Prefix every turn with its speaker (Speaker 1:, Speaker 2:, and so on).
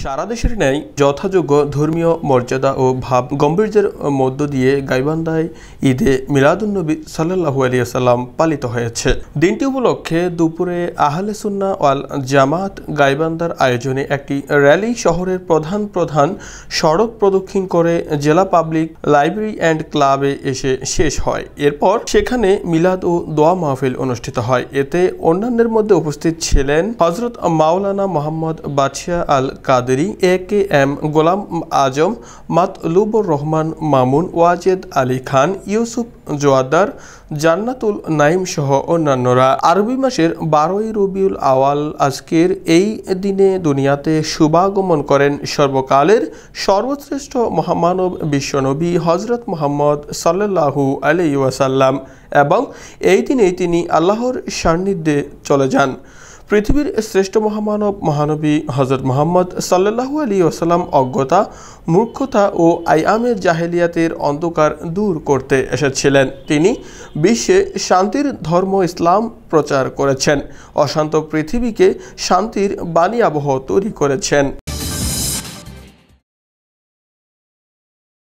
Speaker 1: সারা দেশের ন্যায় যথাযোগ্য ধর্মীয় মর্যাদা ও ভাব গম্ভীর্যের মধ্য দিয়ে গাইবান্ধায় ঈদে মিলাদুন্নবী সাল্লাহু সাল্লাম পালিত হয়েছে দিনটি উপলক্ষে দুপুরে আহলে সুন্না ওয়াল জামাত গাইবান্ধার আয়োজনে একটি র্যালি শহরের প্রধান প্রধান সড়ক প্রদক্ষিণ করে জেলা পাবলিক লাইব্রেরি অ্যান্ড ক্লাবে এসে শেষ হয় এরপর সেখানে মিলাদ ও দোয়া মাহফিল অনুষ্ঠিত হয় এতে অন্যান্যের মধ্যে উপস্থিত ছিলেন হজরত মাওলানা মোহাম্মদ বাছিয়া আল কাদ Kaderi A K M Golam Azam Matlubur Rahman Mamun Wajed Ali Khan Yusuf Joardar Jannatul Naim সহ অন্যান্যরা আরবি মাসের বারোই রবিউল আওয়াল আজকের এই দিনে দুনিয়াতে শুভাগমন করেন সর্বকালের সর্বশ্রেষ্ঠ মহামানব বিশ্বনবী হজরত মোহাম্মদ সাল্লাহু আলি ওয়াসাল্লাম এবং এই দিনেই তিনি আল্লাহর সান্নিধ্যে চলে যান পৃথিবীর শ্রেষ্ঠ মহামানব মহানবী হজরত মোহাম্মদ সাল্লাহু আলী ওসালাম অজ্ঞতা মূর্খতা ও আইয়ামের জাহেলিয়াতের অন্ধকার দূর করতে এসেছিলেন তিনি বিশ্বে শান্তির ধর্ম ইসলাম প্রচার করেছেন অশান্ত পৃথিবীকে শান্তির বাণী আবহ তৈরি করেছেন